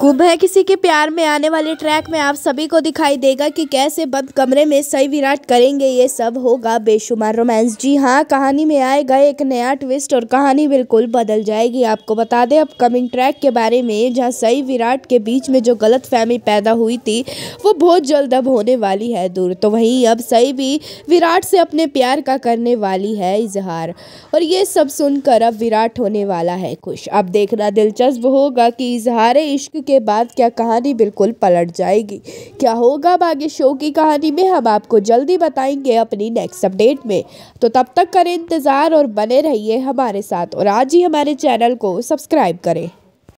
गुम है किसी के प्यार में आने वाले ट्रैक में आप सभी को दिखाई देगा कि कैसे बंद कमरे में सई विराट करेंगे ये सब होगा बेशुमार रोमांस जी हाँ कहानी में आएगा एक नया ट्विस्ट और कहानी बिल्कुल बदल जाएगी आपको बता दें अपकमिंग ट्रैक के बारे में जहाँ सई विराट के बीच में जो गलत फहमी पैदा हुई थी वो बहुत जल्द अब होने वाली है दूर तो वहीं अब सई भी विराट से अपने प्यार का करने वाली है इजहार और ये सब सुनकर अब विराट होने वाला है खुश अब देखना दिलचस्प होगा कि इजहार इश्क इश्क के बाद क्या कहानी बिल्कुल पलट जाएगी क्या होगा बागे शो की कहानी में हम आपको जल्दी बताएंगे अपनी नेक्स्ट अपडेट में तो तब तक करें इंतज़ार और बने रहिए हमारे साथ और आज ही हमारे चैनल को सब्सक्राइब करें